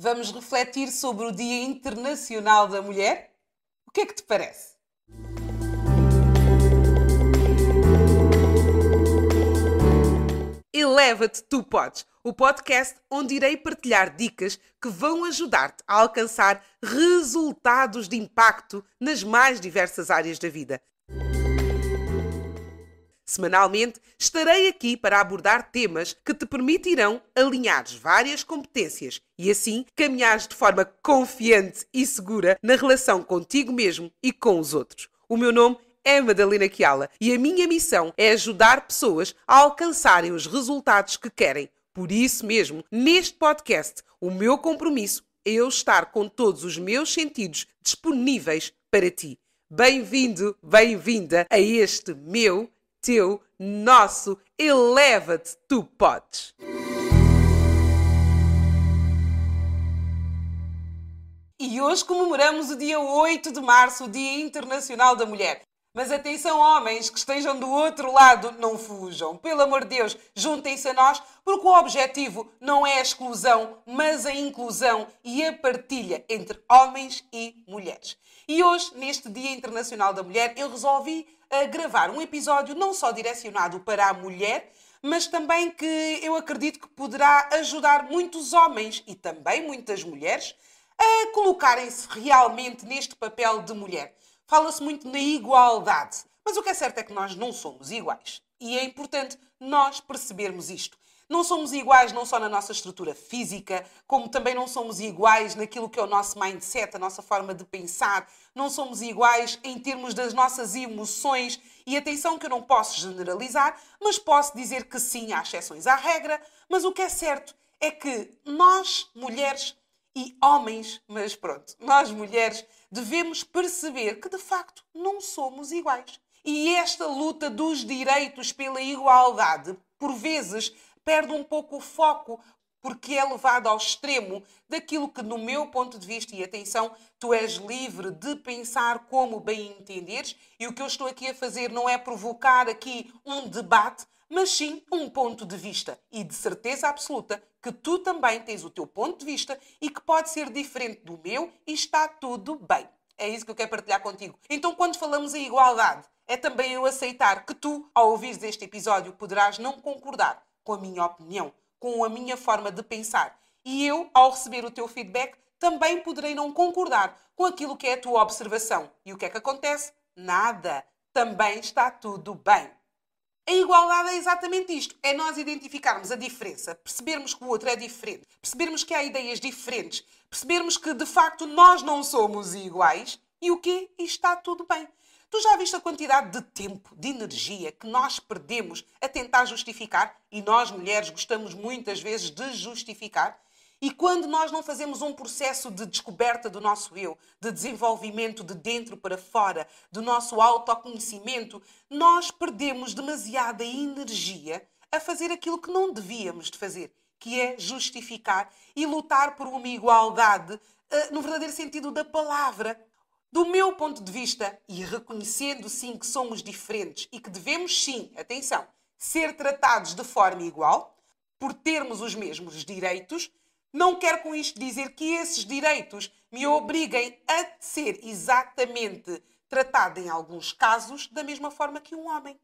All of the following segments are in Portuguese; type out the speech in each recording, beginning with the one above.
vamos refletir sobre o Dia Internacional da Mulher? O que é que te parece? Eleva-te, tu podes! O podcast onde irei partilhar dicas que vão ajudar-te a alcançar resultados de impacto nas mais diversas áreas da vida Semanalmente estarei aqui para abordar temas que te permitirão alinhar várias competências e assim caminhares de forma confiante e segura na relação contigo mesmo e com os outros. O meu nome é Madalena Kiala e a minha missão é ajudar pessoas a alcançarem os resultados que querem. Por isso mesmo, neste podcast, o meu compromisso é eu estar com todos os meus sentidos disponíveis para ti. Bem-vindo, bem-vinda a este meu teu, nosso, eleva-te, tu podes! E hoje comemoramos o dia 8 de março, o Dia Internacional da Mulher. Mas atenção, homens que estejam do outro lado, não fujam. Pelo amor de Deus, juntem-se a nós, porque o objetivo não é a exclusão, mas a inclusão e a partilha entre homens e mulheres. E hoje, neste Dia Internacional da Mulher, eu resolvi eh, gravar um episódio não só direcionado para a mulher, mas também que eu acredito que poderá ajudar muitos homens e também muitas mulheres a colocarem-se realmente neste papel de mulher. Fala-se muito na igualdade, mas o que é certo é que nós não somos iguais. E é importante nós percebermos isto. Não somos iguais não só na nossa estrutura física, como também não somos iguais naquilo que é o nosso mindset, a nossa forma de pensar. Não somos iguais em termos das nossas emoções. E atenção que eu não posso generalizar, mas posso dizer que sim, há exceções à regra. Mas o que é certo é que nós, mulheres e homens, mas pronto, nós mulheres devemos perceber que de facto não somos iguais. E esta luta dos direitos pela igualdade, por vezes, perde um pouco o foco porque é levado ao extremo daquilo que, no meu ponto de vista, e atenção, tu és livre de pensar como bem entenderes, e o que eu estou aqui a fazer não é provocar aqui um debate, mas sim um ponto de vista e de certeza absoluta que tu também tens o teu ponto de vista e que pode ser diferente do meu e está tudo bem. É isso que eu quero partilhar contigo. Então, quando falamos em igualdade, é também eu aceitar que tu, ao ouvir este episódio, poderás não concordar com a minha opinião, com a minha forma de pensar. E eu, ao receber o teu feedback, também poderei não concordar com aquilo que é a tua observação. E o que é que acontece? Nada. Também está tudo bem. A igualdade é exatamente isto: é nós identificarmos a diferença, percebermos que o outro é diferente, percebermos que há ideias diferentes, percebermos que de facto nós não somos iguais e o quê? E está tudo bem. Tu já viste a quantidade de tempo, de energia que nós perdemos a tentar justificar? E nós, mulheres, gostamos muitas vezes de justificar. E quando nós não fazemos um processo de descoberta do nosso eu, de desenvolvimento de dentro para fora, do nosso autoconhecimento, nós perdemos demasiada energia a fazer aquilo que não devíamos de fazer, que é justificar e lutar por uma igualdade eh, no verdadeiro sentido da palavra. Do meu ponto de vista, e reconhecendo sim que somos diferentes e que devemos sim, atenção, ser tratados de forma igual, por termos os mesmos direitos, não quero com isto dizer que esses direitos me obriguem a ser exatamente tratado em alguns casos da mesma forma que um homem.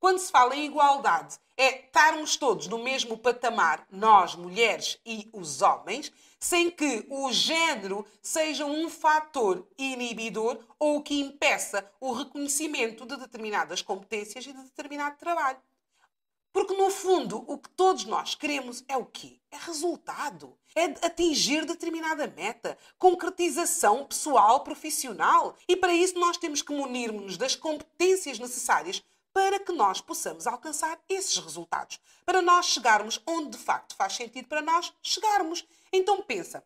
Quando se fala em igualdade, é estarmos todos no mesmo patamar, nós, mulheres e os homens, sem que o género seja um fator inibidor ou que impeça o reconhecimento de determinadas competências e de determinado trabalho. Porque, no fundo, o que todos nós queremos é o quê? É resultado. É atingir determinada meta, concretização pessoal, profissional. E para isso nós temos que munirmos-nos das competências necessárias para que nós possamos alcançar esses resultados. Para nós chegarmos onde de facto faz sentido para nós chegarmos. Então pensa,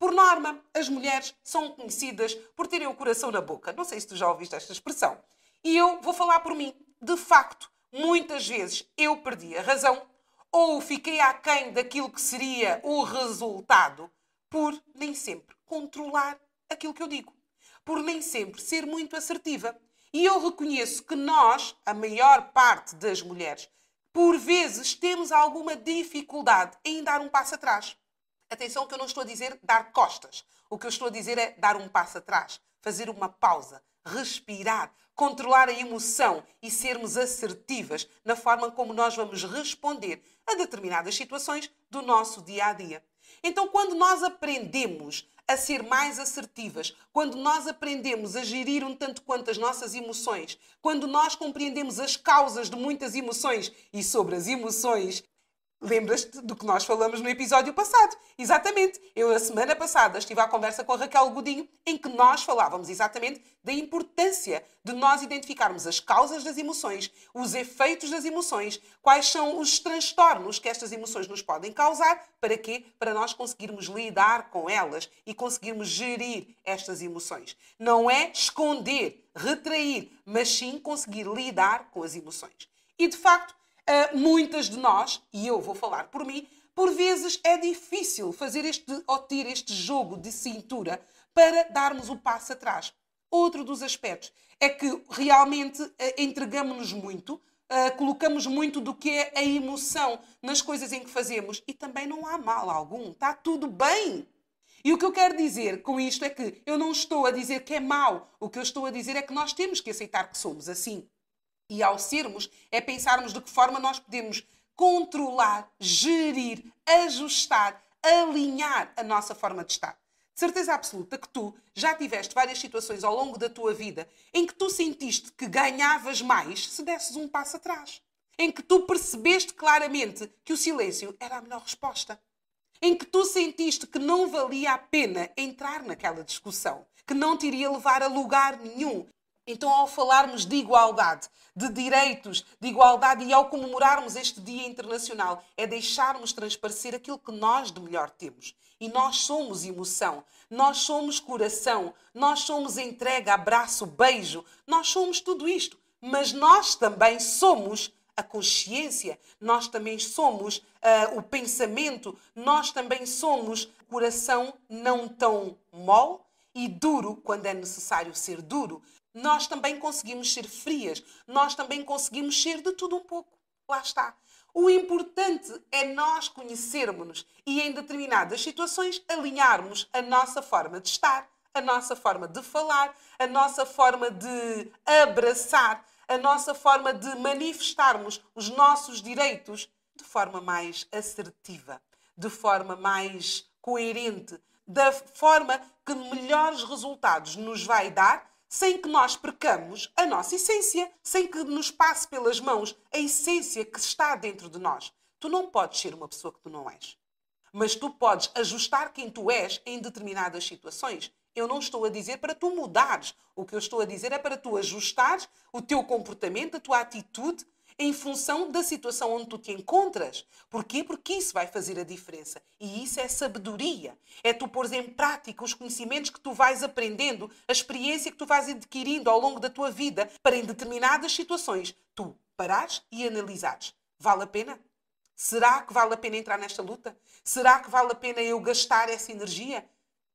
por norma, as mulheres são conhecidas por terem o coração na boca. Não sei se tu já ouviste esta expressão. E eu vou falar por mim. De facto, muitas vezes eu perdi a razão ou fiquei aquém daquilo que seria o resultado por nem sempre controlar aquilo que eu digo, por nem sempre ser muito assertiva. E eu reconheço que nós, a maior parte das mulheres, por vezes temos alguma dificuldade em dar um passo atrás. Atenção que eu não estou a dizer dar costas. O que eu estou a dizer é dar um passo atrás, fazer uma pausa, respirar, controlar a emoção e sermos assertivas na forma como nós vamos responder a determinadas situações do nosso dia a dia. Então, quando nós aprendemos a ser mais assertivas, quando nós aprendemos a gerir um tanto quanto as nossas emoções, quando nós compreendemos as causas de muitas emoções e sobre as emoções Lembras-te do que nós falamos no episódio passado? Exatamente. Eu, a semana passada, estive à conversa com a Raquel Godinho, em que nós falávamos exatamente da importância de nós identificarmos as causas das emoções, os efeitos das emoções, quais são os transtornos que estas emoções nos podem causar, para quê? Para nós conseguirmos lidar com elas e conseguirmos gerir estas emoções. Não é esconder, retrair, mas sim conseguir lidar com as emoções. E, de facto, eh, muitas de nós, e eu vou falar por mim, por vezes é difícil fazer este ou ter este jogo de cintura para darmos o passo atrás. Outro dos aspectos é que realmente eh, entregamos-nos muito, Uh, colocamos muito do que é a emoção nas coisas em que fazemos e também não há mal algum, está tudo bem. E o que eu quero dizer com isto é que eu não estou a dizer que é mau, o que eu estou a dizer é que nós temos que aceitar que somos assim e ao sermos, é pensarmos de que forma nós podemos controlar, gerir, ajustar, alinhar a nossa forma de estar. De certeza absoluta que tu já tiveste várias situações ao longo da tua vida em que tu sentiste que ganhavas mais se desses um passo atrás. Em que tu percebeste claramente que o silêncio era a melhor resposta. Em que tu sentiste que não valia a pena entrar naquela discussão, que não te iria levar a lugar nenhum, então, ao falarmos de igualdade, de direitos, de igualdade e ao comemorarmos este Dia Internacional, é deixarmos transparecer aquilo que nós de melhor temos. E nós somos emoção, nós somos coração, nós somos entrega, abraço, beijo, nós somos tudo isto. Mas nós também somos a consciência, nós também somos uh, o pensamento, nós também somos coração não tão mole e duro quando é necessário ser duro nós também conseguimos ser frias, nós também conseguimos ser de tudo um pouco. Lá está. O importante é nós conhecermos-nos e, em determinadas situações, alinharmos a nossa forma de estar, a nossa forma de falar, a nossa forma de abraçar, a nossa forma de manifestarmos os nossos direitos de forma mais assertiva, de forma mais coerente, da forma que melhores resultados nos vai dar sem que nós percamos a nossa essência, sem que nos passe pelas mãos a essência que está dentro de nós. Tu não podes ser uma pessoa que tu não és. Mas tu podes ajustar quem tu és em determinadas situações. Eu não estou a dizer para tu mudares. O que eu estou a dizer é para tu ajustares o teu comportamento, a tua atitude em função da situação onde tu te encontras. Porquê? Porque isso vai fazer a diferença. E isso é sabedoria. É tu pôres em prática os conhecimentos que tu vais aprendendo, a experiência que tu vais adquirindo ao longo da tua vida, para em determinadas situações tu parares e analisares. Vale a pena? Será que vale a pena entrar nesta luta? Será que vale a pena eu gastar essa energia?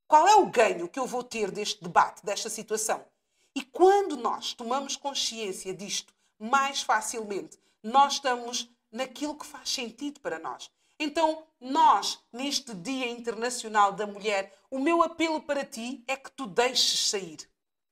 Qual é o ganho que eu vou ter deste debate, desta situação? E quando nós tomamos consciência disto mais facilmente, nós estamos naquilo que faz sentido para nós. Então, nós, neste Dia Internacional da Mulher, o meu apelo para ti é que tu deixes sair,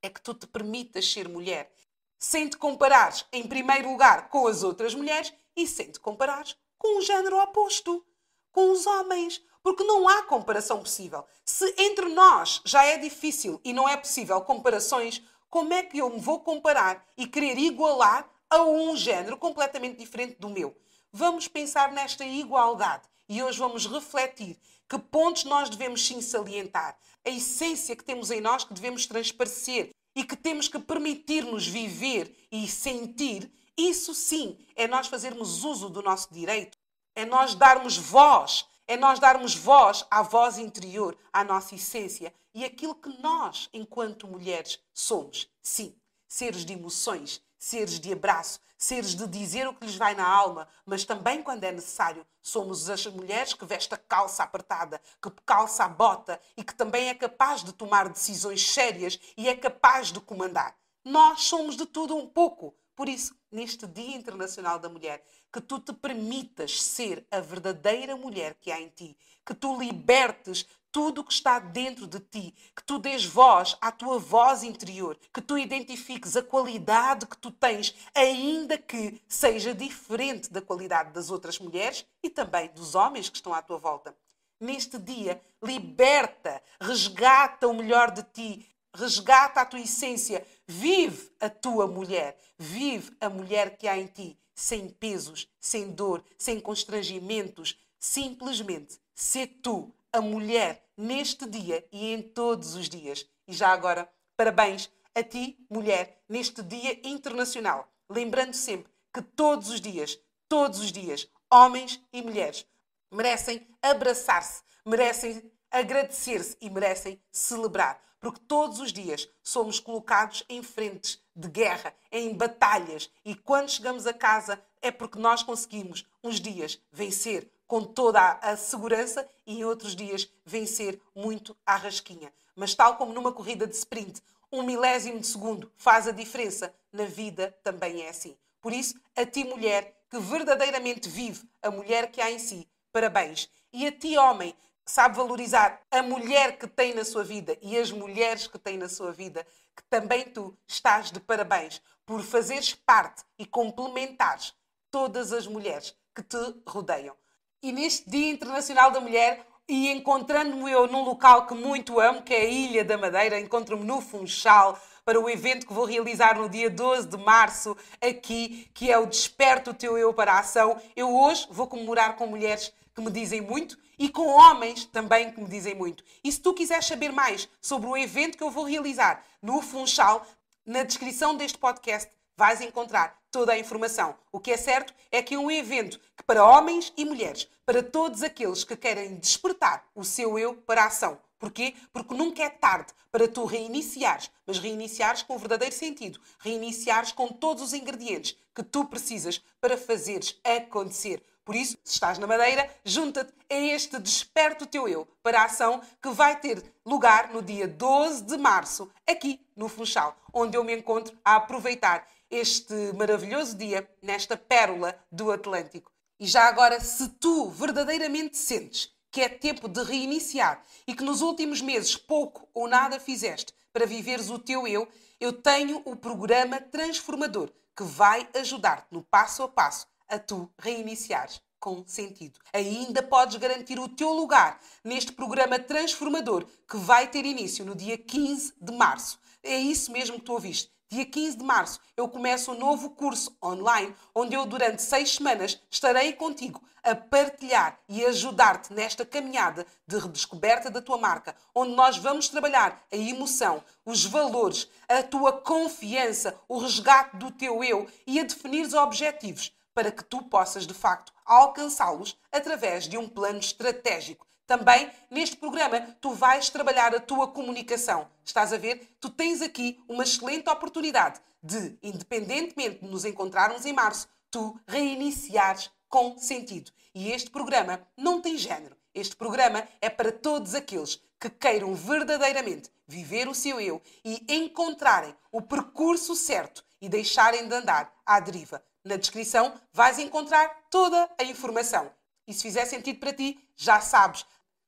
é que tu te permitas ser mulher, sem te comparares, em primeiro lugar, com as outras mulheres e sem te comparares com o género oposto, com os homens, porque não há comparação possível. Se entre nós já é difícil e não é possível comparações, como é que eu me vou comparar e querer igualar a um género completamente diferente do meu. Vamos pensar nesta igualdade e hoje vamos refletir que pontos nós devemos sim salientar, a essência que temos em nós que devemos transparecer e que temos que permitir-nos viver e sentir. Isso sim é nós fazermos uso do nosso direito, é nós darmos voz, é nós darmos voz à voz interior, à nossa essência e aquilo que nós, enquanto mulheres, somos. Sim, seres de emoções, seres de abraço, seres de dizer o que lhes vai na alma, mas também quando é necessário. Somos as mulheres que veste a calça apertada, que calça a bota e que também é capaz de tomar decisões sérias e é capaz de comandar. Nós somos de tudo um pouco. Por isso, neste Dia Internacional da Mulher, que tu te permitas ser a verdadeira mulher que há em ti, que tu libertes tudo o que está dentro de ti, que tu dês voz à tua voz interior, que tu identifiques a qualidade que tu tens, ainda que seja diferente da qualidade das outras mulheres e também dos homens que estão à tua volta. Neste dia, liberta, resgata o melhor de ti, resgata a tua essência, vive a tua mulher, vive a mulher que há em ti, sem pesos, sem dor, sem constrangimentos, simplesmente ser tu, a mulher, neste dia e em todos os dias. E já agora, parabéns a ti, mulher, neste Dia Internacional, lembrando sempre que todos os dias, todos os dias, homens e mulheres merecem abraçar-se, merecem agradecer-se e merecem celebrar porque todos os dias somos colocados em frentes de guerra, em batalhas, e quando chegamos a casa é porque nós conseguimos uns dias vencer com toda a segurança e em outros dias vencer muito à rasquinha. Mas tal como numa corrida de sprint, um milésimo de segundo faz a diferença, na vida também é assim. Por isso, a ti mulher que verdadeiramente vive a mulher que há em si, parabéns. E a ti homem sabe valorizar a mulher que tem na sua vida e as mulheres que tem na sua vida, que também tu estás de parabéns por fazeres parte e complementares todas as mulheres que te rodeiam. E neste Dia Internacional da Mulher, e encontrando-me eu num local que muito amo, que é a Ilha da Madeira, encontro-me no Funchal para o evento que vou realizar no dia 12 de março aqui, que é o desperto o Teu Eu para a Ação. Eu hoje vou comemorar com mulheres que me dizem muito e com homens também que me dizem muito. E se tu quiseres saber mais sobre o evento que eu vou realizar no Funchal, na descrição deste podcast vais encontrar toda a informação. O que é certo é que é um evento que para homens e mulheres, para todos aqueles que querem despertar o seu eu para a ação. Porquê? Porque nunca é tarde para tu reiniciares, mas reiniciares com o verdadeiro sentido, reiniciares com todos os ingredientes que tu precisas para fazeres acontecer, por isso, se estás na Madeira, junta-te a este Desperto Teu Eu para a ação que vai ter lugar no dia 12 de março, aqui no Funchal, onde eu me encontro a aproveitar este maravilhoso dia nesta pérola do Atlântico. E já agora, se tu verdadeiramente sentes que é tempo de reiniciar e que nos últimos meses pouco ou nada fizeste para viveres o teu eu, eu tenho o programa transformador que vai ajudar-te no passo a passo a tu reiniciares com sentido. Ainda podes garantir o teu lugar neste programa transformador que vai ter início no dia 15 de março. É isso mesmo que tu ouviste. Dia 15 de março eu começo um novo curso online onde eu, durante seis semanas, estarei contigo a partilhar e ajudar-te nesta caminhada de redescoberta da tua marca, onde nós vamos trabalhar a emoção, os valores, a tua confiança, o resgate do teu eu e a definir os objetivos para que tu possas, de facto, alcançá-los através de um plano estratégico. Também neste programa tu vais trabalhar a tua comunicação. Estás a ver? Tu tens aqui uma excelente oportunidade de, independentemente de nos encontrarmos em março, tu reiniciares com sentido. E este programa não tem género. Este programa é para todos aqueles que queiram verdadeiramente viver o seu eu e encontrarem o percurso certo e deixarem de andar à deriva. Na descrição vais encontrar toda a informação. E se fizer sentido para ti, já sabes.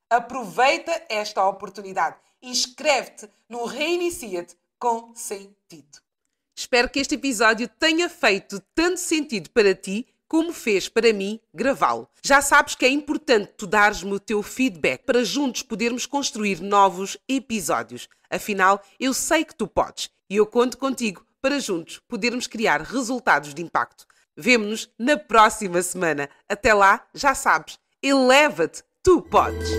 Aproveita esta oportunidade. Inscreve-te no Reinicia-te com Sentido. Espero que este episódio tenha feito tanto sentido para ti como fez para mim gravá-lo. Já sabes que é importante tu dares-me o teu feedback para juntos podermos construir novos episódios. Afinal, eu sei que tu podes e eu conto contigo para juntos podermos criar resultados de impacto. Vemo-nos na próxima semana. Até lá, já sabes, eleva-te, tu podes!